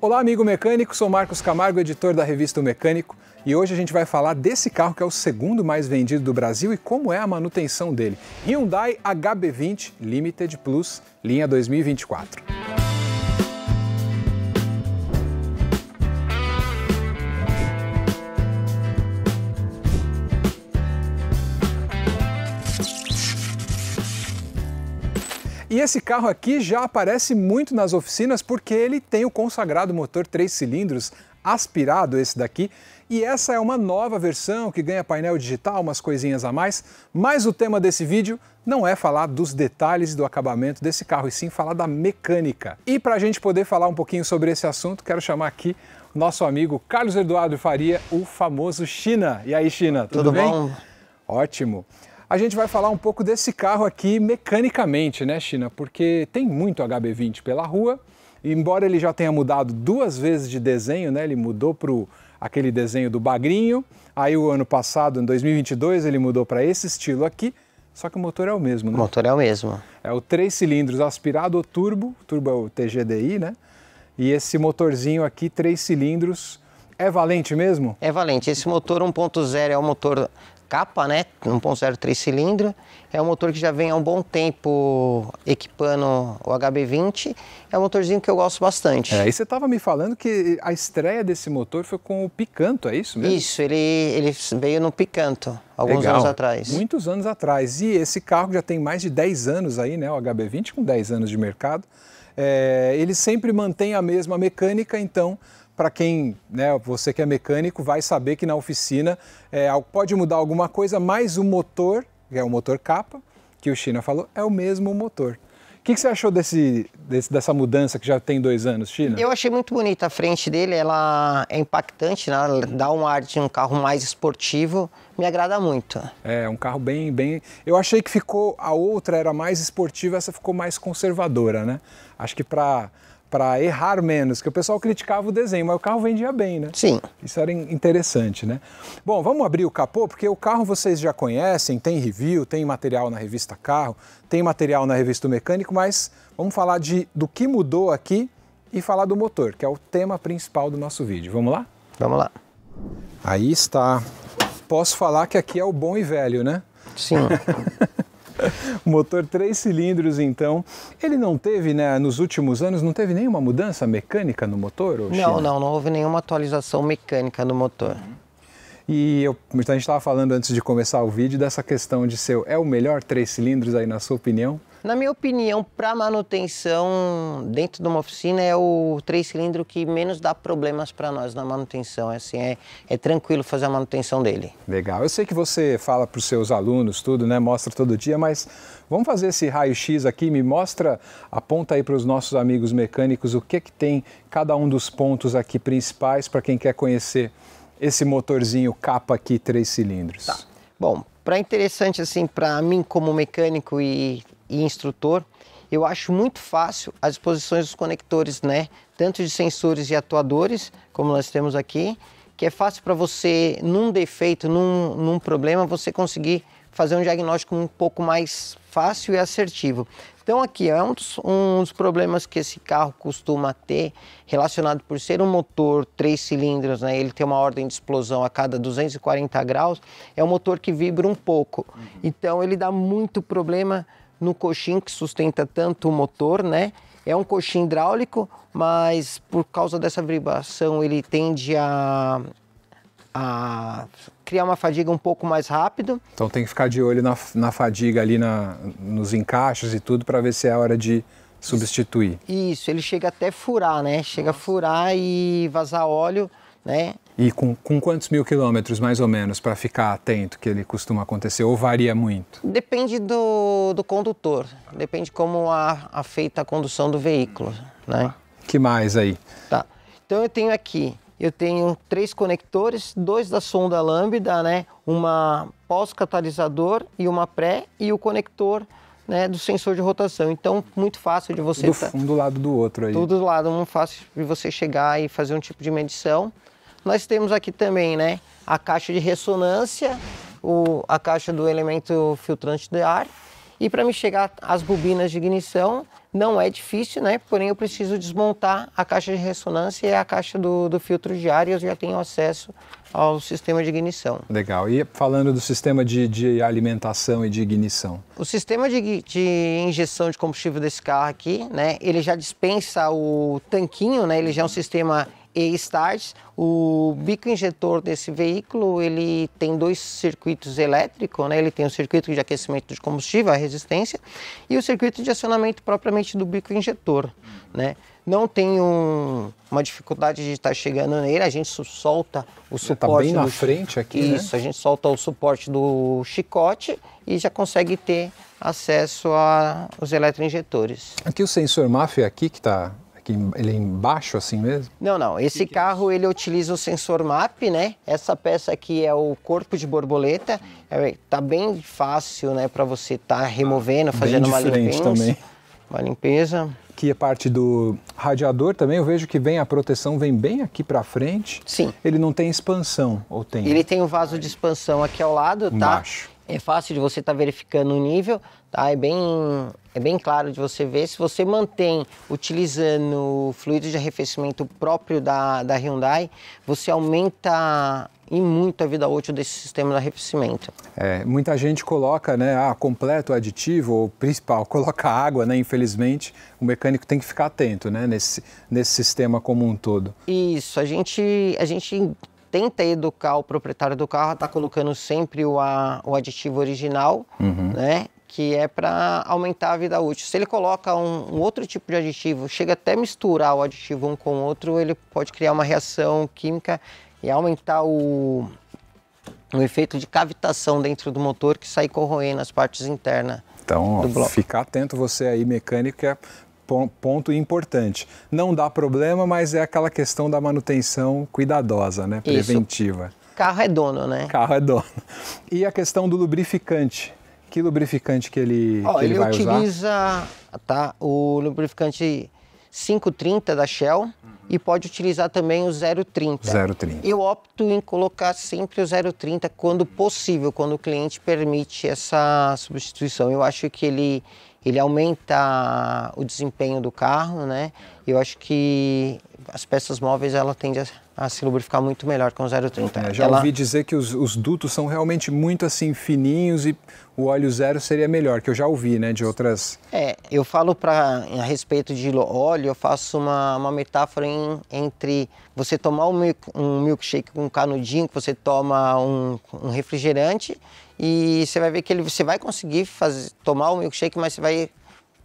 Olá, amigo mecânico, sou Marcos Camargo, editor da revista o Mecânico, e hoje a gente vai falar desse carro que é o segundo mais vendido do Brasil e como é a manutenção dele. Hyundai HB20 Limited Plus, linha 2024. E esse carro aqui já aparece muito nas oficinas porque ele tem o consagrado motor 3 cilindros aspirado esse daqui, e essa é uma nova versão que ganha painel digital, umas coisinhas a mais, mas o tema desse vídeo não é falar dos detalhes do acabamento desse carro, e sim falar da mecânica. E para a gente poder falar um pouquinho sobre esse assunto, quero chamar aqui nosso amigo Carlos Eduardo Faria, o famoso China. E aí, China, tudo, tudo bem? Bom? Ótimo. A gente vai falar um pouco desse carro aqui mecanicamente, né, China? Porque tem muito HB20 pela rua, embora ele já tenha mudado duas vezes de desenho, né? Ele mudou para aquele desenho do bagrinho, aí o ano passado, em 2022, ele mudou para esse estilo aqui, só que o motor é o mesmo, né? O motor é o mesmo. É o 3 cilindros aspirado ou turbo, turbo é o TGDI, né? E esse motorzinho aqui, 3 cilindros, é valente mesmo? É valente. Esse motor 1.0 é um motor capa, né? 1.0 3 cilindro. É um motor que já vem há um bom tempo equipando o HB20. É um motorzinho que eu gosto bastante. É, e você estava me falando que a estreia desse motor foi com o Picanto, é isso mesmo? Isso, ele, ele veio no Picanto, alguns Legal. anos atrás. Muitos anos atrás. E esse carro já tem mais de 10 anos aí, né? O HB20 com 10 anos de mercado. É, ele sempre mantém a mesma mecânica, então para quem, né, você que é mecânico, vai saber que na oficina é, pode mudar alguma coisa, mas o motor, que é o motor capa, que o China falou, é o mesmo motor. O que, que você achou desse, desse, dessa mudança que já tem dois anos, China? Eu achei muito bonita a frente dele, ela é impactante, né? Ela dá um ar de um carro mais esportivo, me agrada muito. É, um carro bem, bem. Eu achei que ficou a outra era mais esportiva, essa ficou mais conservadora, né? Acho que para para errar menos, que o pessoal criticava o desenho, mas o carro vendia bem, né? Sim. Isso era interessante, né? Bom, vamos abrir o capô, porque o carro vocês já conhecem, tem review, tem material na revista Carro, tem material na revista Mecânico, mas vamos falar de, do que mudou aqui e falar do motor, que é o tema principal do nosso vídeo. Vamos lá? Vamos lá. Aí está. Posso falar que aqui é o bom e velho, né? Sim. Motor três cilindros, então. Ele não teve, né, nos últimos anos, não teve nenhuma mudança mecânica no motor? Não, não, não houve nenhuma atualização mecânica no motor. E eu, a gente estava falando antes de começar o vídeo dessa questão de ser é o melhor três cilindros aí na sua opinião? Na minha opinião, para manutenção dentro de uma oficina é o três cilindro que menos dá problemas para nós na manutenção. É assim, é, é, tranquilo fazer a manutenção dele. Legal. Eu sei que você fala para os seus alunos tudo, né? Mostra todo dia, mas vamos fazer esse raio X aqui. Me mostra, aponta aí para os nossos amigos mecânicos o que que tem cada um dos pontos aqui principais para quem quer conhecer esse motorzinho capa aqui três cilindros. Tá. Bom, para interessante assim para mim como mecânico e e instrutor, eu acho muito fácil as posições dos conectores, né? Tanto de sensores e atuadores, como nós temos aqui, que é fácil para você, num defeito, num, num problema, você conseguir fazer um diagnóstico um pouco mais fácil e assertivo. Então aqui é um dos, um dos, problemas que esse carro costuma ter, relacionado por ser um motor três cilindros, né? Ele tem uma ordem de explosão a cada 240 graus, é um motor que vibra um pouco. Uhum. Então ele dá muito problema no coxim que sustenta tanto o motor, né? É um coxim hidráulico, mas por causa dessa vibração ele tende a, a criar uma fadiga um pouco mais rápido. Então tem que ficar de olho na, na fadiga ali, na, nos encaixes e tudo, para ver se é a hora de substituir. Isso, ele chega até furar, né? Chega a furar e vazar óleo, né? E com, com quantos mil quilômetros, mais ou menos, para ficar atento que ele costuma acontecer? Ou varia muito? Depende do, do condutor, depende como a, a feita a condução do veículo. Né? Que mais aí? Tá. Então eu tenho aqui, eu tenho três conectores, dois da sonda lambda, né? Uma pós-catalisador e uma pré e o conector né, do sensor de rotação. Então, muito fácil de você... Do, tá Um do lado do outro aí. Tudo do lado, muito fácil de você chegar e fazer um tipo de medição. Nós temos aqui também né, a caixa de ressonância, o, a caixa do elemento filtrante de ar. E para me chegar às bobinas de ignição, não é difícil, né? Porém, eu preciso desmontar a caixa de ressonância e a caixa do, do filtro de ar e eu já tenho acesso ao sistema de ignição. Legal. E falando do sistema de, de alimentação e de ignição? O sistema de, de, injeção de combustível desse carro aqui, né? Ele já dispensa o tanquinho, né? Ele já é um sistema e start O bico injetor desse veículo ele tem dois circuitos elétricos, né? Ele tem o circuito de aquecimento de combustível, a resistência, e o circuito de acionamento propriamente do bico injetor, né? Não tem um, uma dificuldade de estar tá chegando nele, a gente solta o tá suporte. Está bem na frente aqui, né? Isso, né? a gente solta o suporte do chicote e já consegue ter acesso aos eletroinjetores. Aqui o sensor MAF é aqui que está ele é embaixo assim mesmo? Não, não. Esse que é carro que é ele utiliza o sensor MAP, né? Essa peça aqui é o corpo de borboleta. Hum. É, tá bem fácil, né, para você estar tá ah, removendo, fazendo bem uma limpeza. também. Uma limpeza. Aqui é parte do radiador também. Eu vejo que vem a proteção vem bem aqui para frente. Sim. Ele não tem expansão ou tem? Ele tem um vaso de expansão aqui ao lado, tá? Embaixo é fácil de você estar tá verificando o nível, tá? É bem, é bem claro de você ver. Se você mantém utilizando fluido de arrefecimento próprio da, da Hyundai, você aumenta e muito a vida útil desse sistema de arrefecimento. É, muita gente coloca, né, ah, completo aditivo ou principal, coloca água, né? Infelizmente, o mecânico tem que ficar atento, né, nesse, nesse sistema como um todo. Isso, a gente a gente tenta educar o proprietário do carro, tá colocando sempre o, a, o aditivo original, uhum. né? Que é para aumentar a vida útil. Se ele coloca um, um, outro tipo de aditivo, chega até misturar o aditivo um com o outro, ele pode criar uma reação química e aumentar o, o efeito de cavitação dentro do motor que sai corroendo as partes internas. Então, ó, atento você aí, mecânica, ponto importante. Não dá problema, mas é aquela questão da manutenção cuidadosa, né? Preventiva. Isso. Carro é dono, né? Carro é dono. E a questão do lubrificante. Que lubrificante que ele, oh, que ele, ele vai utiliza, usar? Ele utiliza tá, o lubrificante 530 da Shell uhum. e pode utilizar também o 030. 030. Eu opto em colocar sempre o 030 quando possível, quando o cliente permite essa substituição. Eu acho que ele ele aumenta o desempenho do carro, né? Eu acho que as peças móveis ela tende a, a se lubrificar muito melhor com o 030. É, já ela... ouvi dizer que os, os dutos são realmente muito assim fininhos e o óleo zero seria melhor, que eu já ouvi, né, de outras... É, eu falo pra, a respeito de óleo, eu faço uma, uma metáfora em, entre você tomar um, milk, um milkshake com um canudinho, que você toma um, um refrigerante e você vai ver que ele, você vai conseguir fazer, tomar o um milkshake, mas você vai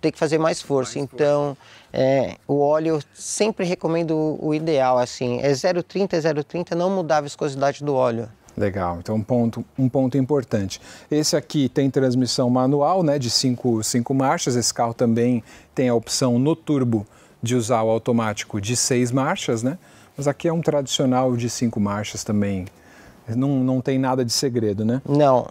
ter que fazer mais força. Mais então, é, o óleo, sempre recomendo o ideal, assim, é 0,30, 0,30, não mudar a viscosidade do óleo. Legal, então um ponto, um ponto importante. Esse aqui tem transmissão manual, né, de cinco, cinco marchas. Esse carro também tem a opção no turbo de usar o automático de seis marchas, né? Mas aqui é um tradicional de cinco marchas também. Não, não tem nada de segredo, né? Não.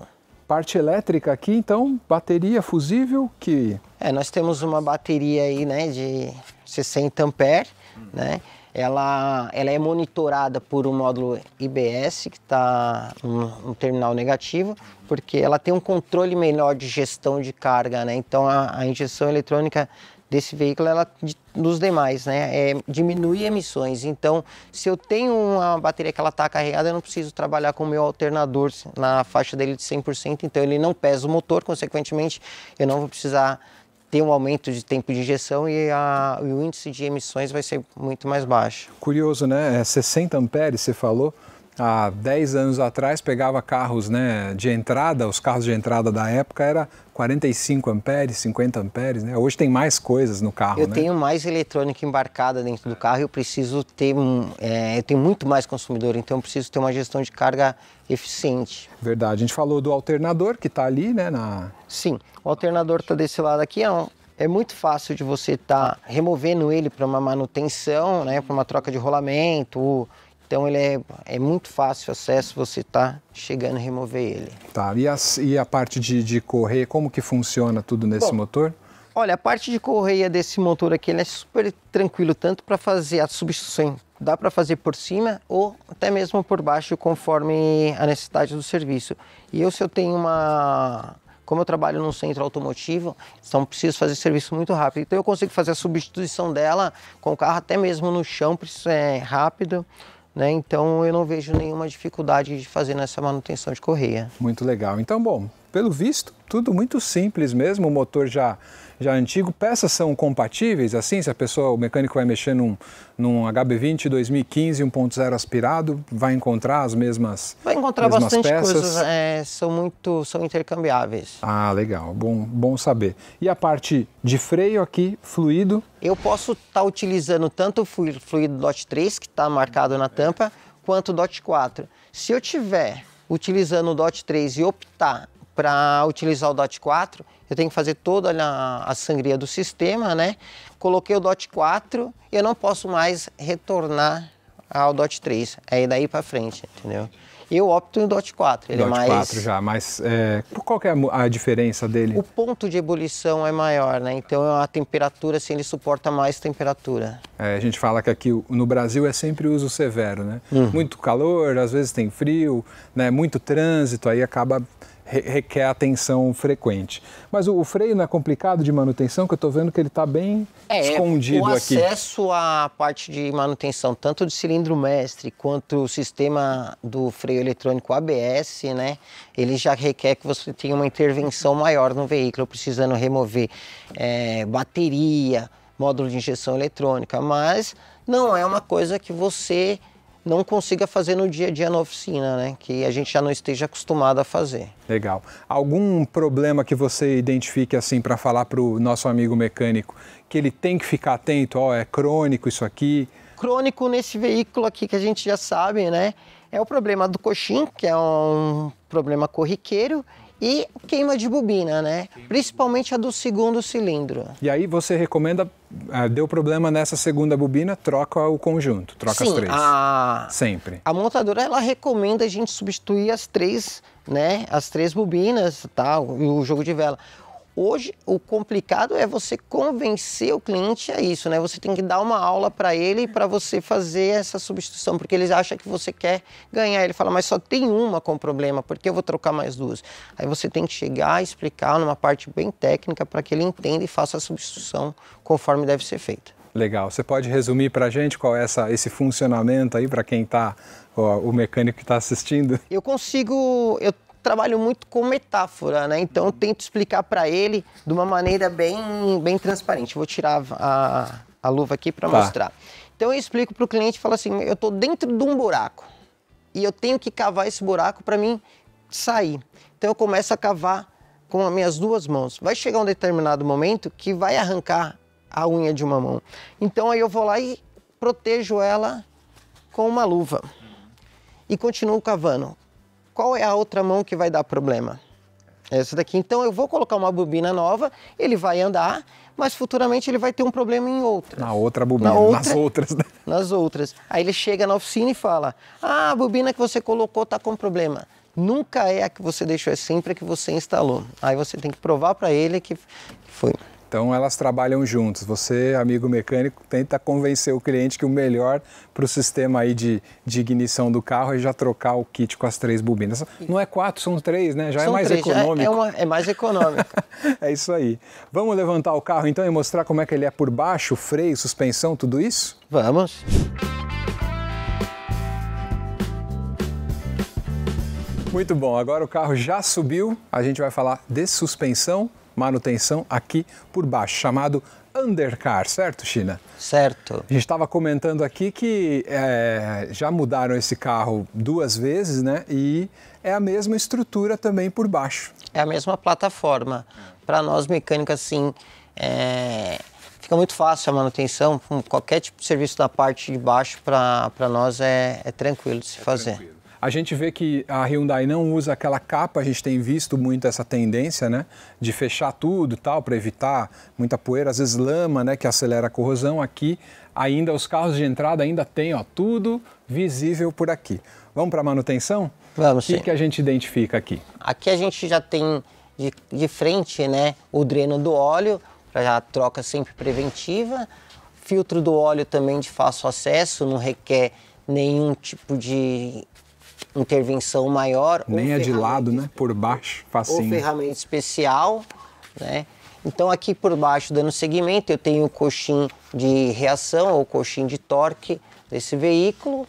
Parte elétrica aqui, então, bateria fusível que... É, nós temos uma bateria aí, né, de 60 ampere, hum. né? ela, ela é monitorada por um módulo IBS, que está um, um, terminal negativo, porque ela tem um controle melhor de gestão de carga, né? Então a, a injeção eletrônica desse veículo, ela dos demais, né? É, diminui emissões. Então, se eu tenho uma bateria que ela está carregada, eu não preciso trabalhar com o meu alternador na faixa dele de 100%, então ele não pesa o motor, consequentemente eu não vou precisar ter um aumento de tempo de injeção e, a, o índice de emissões vai ser muito mais baixo. Curioso, né? É 60 amperes, você falou há 10 anos atrás pegava carros né, de entrada, os carros de entrada da época era 45 amperes, 50 amperes, né? Hoje tem mais coisas no carro, Eu né? tenho mais eletrônica embarcada dentro do carro e eu preciso ter, é, eu tenho muito mais consumidor, então eu preciso ter uma gestão de carga eficiente. Verdade, a gente falou do alternador que está ali, né? Na... Sim, o alternador está desse lado aqui, é um, é muito fácil de você estar tá removendo ele para uma manutenção, né, para uma troca de rolamento, então ele é, é muito fácil acesso, você está chegando a remover ele. Tá, e, as, e a parte de, de correia, como que funciona tudo nesse Bom, motor? Olha, a parte de correia desse motor aqui, ele é super tranquilo, tanto para fazer a substituição, dá para fazer por cima ou até mesmo por baixo, conforme a necessidade do serviço. E eu, se eu tenho uma... Como eu trabalho num centro automotivo, então preciso fazer serviço muito rápido. Então eu consigo fazer a substituição dela com o carro até mesmo no chão, é, rápido. Né? Então eu não vejo nenhuma dificuldade de fazer nessa manutenção de correia. Muito legal. Então, bom, pelo visto, tudo muito simples mesmo. O motor já já antigo, peças são compatíveis, assim, se a pessoa, o mecânico vai mexer num, num HB20 2015 1.0 aspirado, vai encontrar as mesmas Vai encontrar mesmas bastante peças. coisas, é, são muito, são intercambiáveis. Ah, legal, bom, bom saber. E a parte de freio aqui, fluido? Eu posso estar tá utilizando tanto o fluido DOT 3, que está marcado na tampa, quanto o DOT 4. Se eu tiver utilizando o DOT 3 e optar para utilizar o DOT 4, eu tenho que fazer toda a, a sangria do sistema, né? Coloquei o DOT 4 e eu não posso mais retornar ao DOT 3. É daí para frente, entendeu? Eu opto em DOT 4. Ele é DOT é mais... 4 já, mas é, qual que é a, diferença dele? O ponto de ebulição é maior, né? Então a temperatura, assim, ele suporta mais temperatura. É, a gente fala que aqui no Brasil é sempre uso severo, né? Uhum. Muito calor, às vezes tem frio, né? muito trânsito, aí acaba requer atenção frequente. Mas o, o freio não é complicado de manutenção, que eu estou vendo que ele está bem é, escondido aqui. O acesso à parte de manutenção, tanto do cilindro mestre quanto o sistema do freio eletrônico ABS, né? Ele já requer que você tenha uma intervenção maior no veículo, precisando remover é, bateria, módulo de injeção eletrônica, mas não é uma coisa que você não consiga fazer no dia a dia na oficina, né? Que a gente já não esteja acostumado a fazer. Legal. Algum problema que você identifique assim para falar para o nosso amigo mecânico que ele tem que ficar atento? Ó, oh, é crônico isso aqui? Crônico nesse veículo aqui que a gente já sabe, né? É o problema do coxim, que é um problema corriqueiro, e queima de bobina, né? Principalmente a do segundo cilindro. E aí você recomenda, ah, deu problema nessa segunda bobina, troca o conjunto, troca Sim, as três. A... Sempre. A montadora ela recomenda a gente substituir as três, né? As três bobinas, tal, e o jogo de vela. Hoje, o complicado é você convencer o cliente a isso, né? Você tem que dar uma aula para ele para você fazer essa substituição, porque eles acham que você quer ganhar. Ele fala, mas só tem uma com problema, por que eu vou trocar mais duas? Aí você tem que chegar e explicar numa parte bem técnica para que ele entenda e faça a substituição conforme deve ser feita. Legal. Você pode resumir para a gente qual é essa, esse funcionamento aí para quem está, o mecânico que está assistindo? Eu consigo, eu trabalho muito com metáfora, né? Então eu tento explicar para ele de uma maneira bem, bem transparente. Vou tirar a, a luva aqui para tá. mostrar. Então eu explico para o cliente, falo assim, eu estou dentro de um buraco e eu tenho que cavar esse buraco para mim sair. Então eu começo a cavar com as minhas duas mãos. Vai chegar um determinado momento que vai arrancar a unha de uma mão. Então aí eu vou lá e protejo ela com uma luva e continuo cavando qual é a outra mão que vai dar problema? É essa daqui. Então eu vou colocar uma bobina nova, ele vai andar, mas futuramente ele vai ter um problema em outra. Na outra bobina, na outra, nas outras, né? Nas outras. Aí ele chega na oficina e fala: Ah, a bobina que você colocou está com problema. Nunca é a que você deixou, é sempre a que você instalou. Aí você tem que provar para ele que foi. Então elas trabalham juntas. Você, amigo mecânico, tenta convencer o cliente que o melhor para o sistema aí de, de ignição do carro é já trocar o kit com as três bobinas. Não é quatro, são três, né? Já é são é mais três. É- econômico. É, é, uma, é mais econômico. é isso aí. Vamos levantar o carro então e mostrar como é que ele é por baixo, freio, suspensão, tudo isso? Vamos. Muito bom, agora o carro já subiu, a gente vai falar de suspensão manutenção aqui por baixo, chamado undercar, certo, China? Certo. A gente estava comentando aqui que é, já mudaram esse carro duas vezes, né? E é a mesma estrutura também por baixo. É a mesma plataforma. Para nós, mecânicos, assim, é, fica muito fácil a manutenção. Qualquer tipo de serviço da parte de baixo, para nós, é, é tranquilo de se fazer. É tranquilo. A gente vê que a Hyundai não usa aquela capa, a gente tem visto muito essa tendência, né? De fechar tudo tal, para evitar muita poeira, às vezes lama, né? Que acelera a corrosão. Aqui, ainda os carros de entrada ainda tem, ó, tudo visível por aqui. Vamos para manutenção? Vamos. O que, que a gente identifica aqui? Aqui a gente já tem de, de frente, né? O dreno do óleo, para a troca sempre preventiva. Filtro do óleo também de fácil acesso, não requer nenhum tipo de intervenção maior. Nem é de lado, né? Por baixo, facinho. Ou ferramenta especial, né? Então aqui por baixo, dando seguimento, eu tenho o coxim de reação ou coxim de torque desse veículo.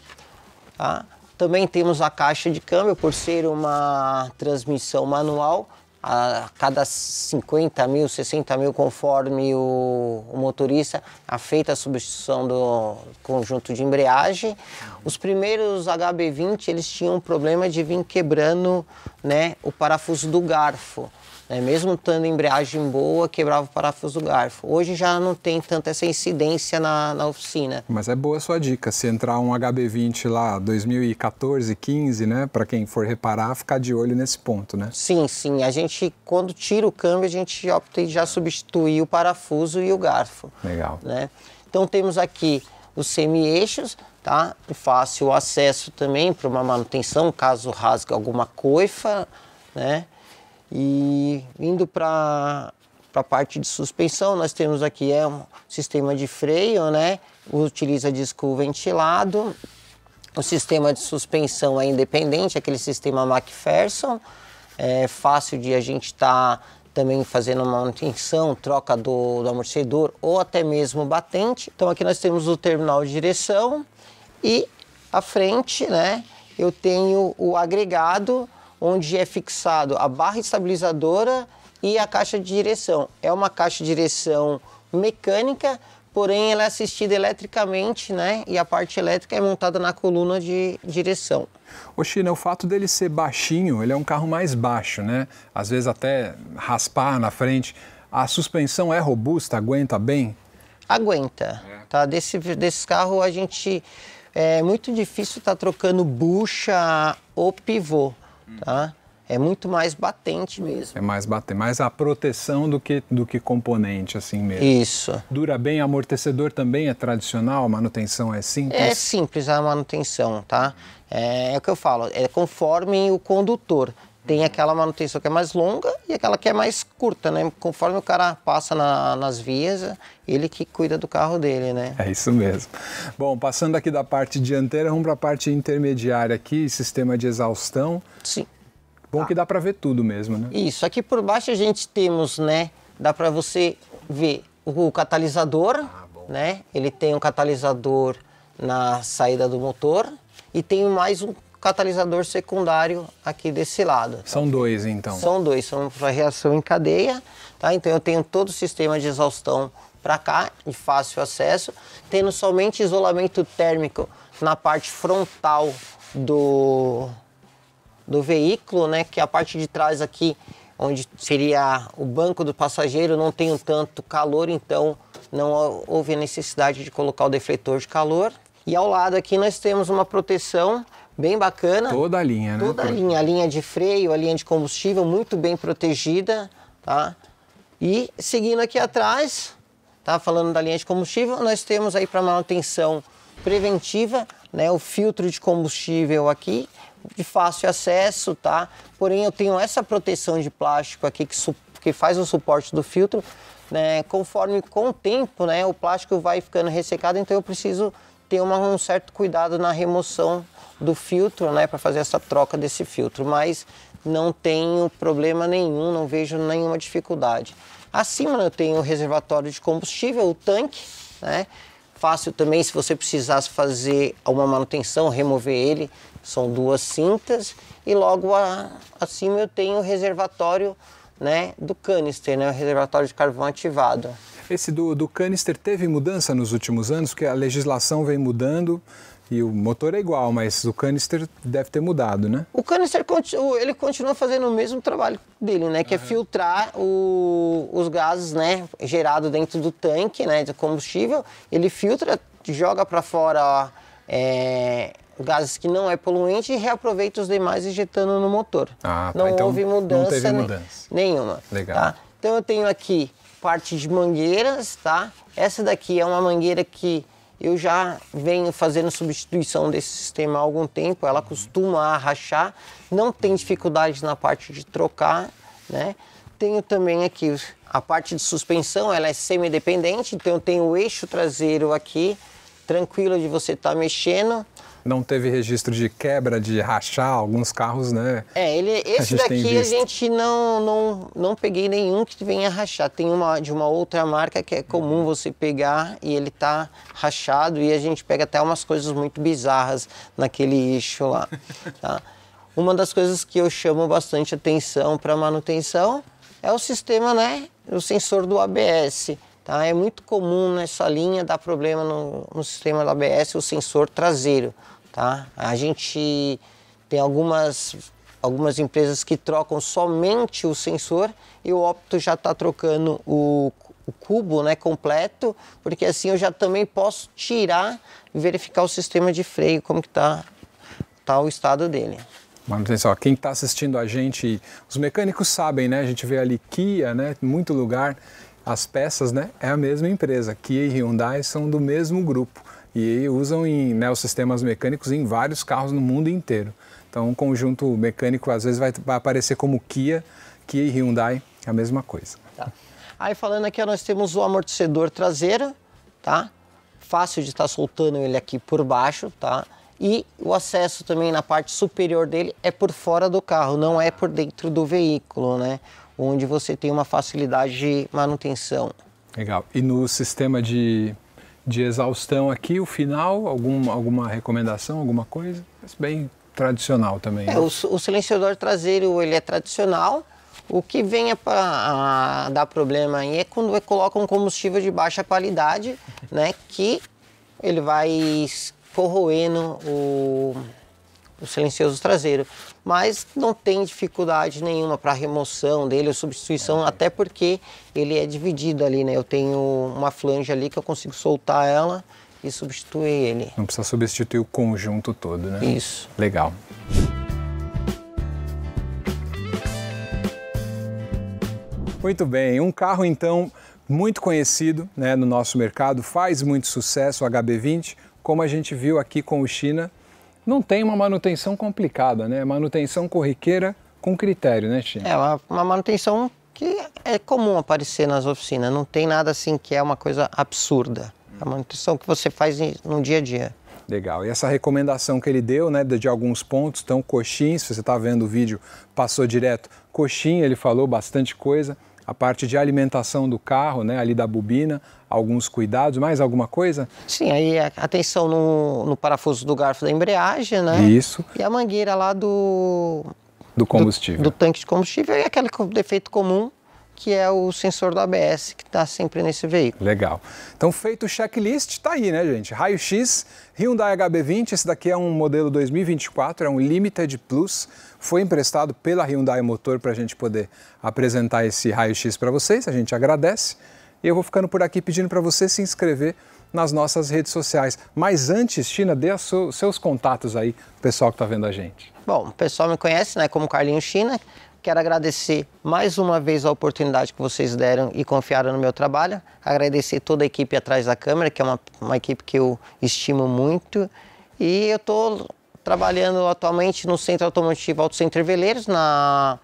Tá? Também temos a caixa de câmbio, por ser uma transmissão manual, a cada 50 mil, 60 mil, conforme o, o motorista, é feita a substituição do conjunto de embreagem. Os primeiros HB20 eles tinham um problema de vir quebrando né, o parafuso do garfo. Né? Mesmo tendo embreagem boa, quebrava o parafuso garfo. Hoje já não tem tanta essa incidência na, na oficina. Mas é boa a sua dica. Se entrar um HB20 lá 2014, 15, né? Para quem for reparar, ficar de olho nesse ponto, né? Sim, sim. A gente, quando tira o câmbio, a gente opta em já substituir o parafuso e o garfo. Legal. Né? Então temos aqui os semi-eixos, tá? Fácil acesso também para uma manutenção, caso rasgue alguma coifa, né? E indo para a parte de suspensão, nós temos aqui é um sistema de freio, né? Utiliza disco ventilado. O sistema de suspensão é independente, aquele sistema MacPherson. É fácil de a gente estar tá também fazendo manutenção, troca do, do amortecedor ou até mesmo batente. Então aqui nós temos o terminal de direção e à frente, né? Eu tenho o agregado onde é fixado a barra estabilizadora e a caixa de direção. É uma caixa de direção mecânica, porém ela é assistida eletricamente, né? E a parte elétrica é montada na coluna de direção. O China, o fato dele ser baixinho, ele é um carro mais baixo, né? Às vezes até raspar na frente. A suspensão é robusta, aguenta bem? Aguenta, é. tá? Desse, desse carro a gente é muito difícil estar tá trocando bucha ou pivô tá? É muito mais batente mesmo. É mais batente, mais a proteção do que, do que componente, assim mesmo. Isso. Dura bem, amortecedor também é tradicional, manutenção é simples? É simples a manutenção, tá? É, é o que eu falo, é conforme o condutor. Tem aquela manutenção que é mais longa e aquela que é mais curta, né? Conforme o cara passa na, nas vias, ele que cuida do carro dele, né? É isso mesmo. Bom, passando aqui da parte dianteira, vamos para a parte intermediária aqui, sistema de exaustão. Sim. Bom tá. que dá para ver tudo mesmo, né? Isso, aqui por baixo a gente temos, né? Dá para você ver o catalisador, ah, né? Ele tem um catalisador na saída do motor e tem mais um catalisador secundário aqui desse lado. Tá? São dois, então? São dois, são para reação em cadeia, tá? Então eu tenho todo o sistema de exaustão para cá, de fácil acesso, tendo somente isolamento térmico na parte frontal do, do veículo, né? Que é a parte de trás aqui, onde seria o banco do passageiro, não tenho tanto calor, então não houve necessidade de colocar o defletor de calor. E ao lado aqui nós temos uma proteção bem bacana. Toda a linha, né? Toda a linha, a linha de freio, a linha de combustível muito bem protegida, tá? E seguindo aqui atrás, tá falando da linha de combustível, nós temos aí para manutenção preventiva, né, o filtro de combustível aqui, de fácil acesso, tá? Porém eu tenho essa proteção de plástico aqui que, que faz o suporte do filtro, né? Conforme com o tempo, né, o plástico vai ficando ressecado, então eu preciso ter uma, um certo cuidado na remoção do filtro, né, para fazer essa troca desse filtro, mas não tenho problema nenhum, não vejo nenhuma dificuldade. Acima eu tenho o reservatório de combustível, o tanque, né? Fácil também se você precisasse fazer uma manutenção, remover ele, são duas cintas e logo a, acima eu tenho o reservatório, né, do canister, né, o reservatório de carvão ativado. Esse do, do canister teve mudança nos últimos anos, porque a legislação vem mudando, e o motor é igual, mas o canister deve ter mudado, né? O canister ele continua fazendo o mesmo trabalho dele, né? Que uhum. é filtrar o, os gases, né? Gerado dentro do tanque, né? Do combustível. Ele filtra, joga para fora é, gases que não é poluente e reaproveita os demais injetando no motor. Ah, tá. Não então, houve mudança, não teve mudança. nenhuma. Legal. Tá? Então eu tenho aqui parte de mangueiras, tá? Essa daqui é uma mangueira que eu já venho fazendo substituição desse sistema há algum tempo. Ela costuma rachar, não tem dificuldade na parte de trocar, né? Tenho também aqui a parte de suspensão, ela é semi independente, então eu tenho o eixo traseiro aqui, tranquilo de você estar tá mexendo não teve registro de quebra, de rachar alguns carros, né? É, ele, esse a daqui a gente não, não, não peguei nenhum que venha rachar. Tem uma de uma outra marca que é comum você pegar e ele tá rachado e a gente pega até umas coisas muito bizarras naquele eixo lá. Tá? uma das coisas que eu chamo bastante atenção para manutenção é o sistema, né? O sensor do ABS. Tá? É muito comum nessa linha dar problema no, no sistema do ABS o sensor traseiro. Tá? A gente tem algumas, algumas empresas que trocam somente o sensor e o Opto já está trocando o, o cubo né, completo, porque assim eu já também posso tirar e verificar o sistema de freio, como que está tá o estado dele. Manutenção, quem está assistindo a gente, os mecânicos sabem, né? A gente vê ali Kia, né? Muito lugar as peças, né, é a mesma empresa. Kia e Hyundai são do mesmo grupo e usam em, né, os sistemas mecânicos em vários carros no mundo inteiro. Então, um conjunto mecânico às vezes vai, vai aparecer como Kia, Kia e Hyundai, é a mesma coisa. Tá. Aí falando aqui, nós temos o amortecedor traseiro, tá? Fácil de estar tá soltando ele aqui por baixo, tá? E o acesso também na parte superior dele é por fora do carro, não é por dentro do veículo, né? onde você tem uma facilidade de manutenção. Legal. E no sistema de, de exaustão aqui, o final, algum, alguma recomendação, alguma coisa? Mas bem tradicional também. É, né? o, o, silenciador traseiro ele é tradicional. O que vem a, para dar problema aí é quando é, coloca um combustível de baixa qualidade, né? Que ele vai corroendo o o silencioso traseiro, mas não tem dificuldade nenhuma para remoção dele ou substituição, é. até porque ele é dividido ali, né? Eu tenho uma flange ali que eu consigo soltar ela e substituir ele. Não precisa substituir o conjunto todo, né? Isso. Legal. Muito bem, um carro então muito conhecido né, no nosso mercado, faz muito sucesso o HB20, como a gente viu aqui com o China, não tem uma manutenção complicada, né? Manutenção corriqueira com critério, né, Tim? É, uma, uma manutenção que é comum aparecer nas oficinas, não tem nada assim que é uma coisa absurda. É a manutenção que você faz no dia a dia. Legal. E essa recomendação que ele deu, né, de, alguns pontos, então coxins. se você está vendo o vídeo, passou direto, Coxinha. ele falou bastante coisa a parte de alimentação do carro, né, ali da bobina, alguns cuidados, mais alguma coisa? Sim, aí atenção no, no parafuso do garfo da embreagem, né? Isso. E a mangueira lá do... Do combustível. Do, do tanque de combustível e aquele defeito comum que é o sensor do ABS que está sempre nesse veículo. Legal. Então, feito o checklist, está aí, né, gente? Raio-X, Hyundai HB20, esse daqui é um modelo 2024, é um Limited Plus, foi emprestado pela Hyundai Motor para a gente poder apresentar esse raio-x para vocês. A gente agradece. E eu vou ficando por aqui pedindo para você se inscrever nas nossas redes sociais. Mas antes, China, dê so, seus contatos aí, pessoal que está vendo a gente. Bom, o pessoal me conhece né, como Carlinhos China. Quero agradecer mais uma vez a oportunidade que vocês deram e confiaram no meu trabalho. Agradecer toda a equipe atrás da câmera, que é uma, uma equipe que eu estimo muito. E eu estou trabalhando atualmente no Centro Automotivo Auto Center Veleiros, na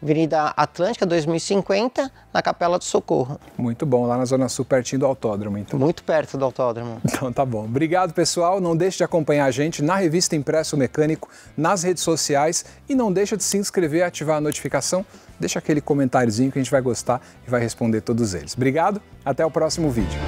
Avenida Atlântica 2050, na Capela do Socorro. Muito bom, lá na Zona Sul, pertinho do autódromo. Então. Muito perto do autódromo. Então tá bom. Obrigado, pessoal. Não deixe de acompanhar a gente na revista Impresso Mecânico, nas redes sociais e não deixa de se inscrever e ativar a notificação. Deixa aquele comentáriozinho que a gente vai gostar e vai responder todos eles. Obrigado, até o próximo vídeo.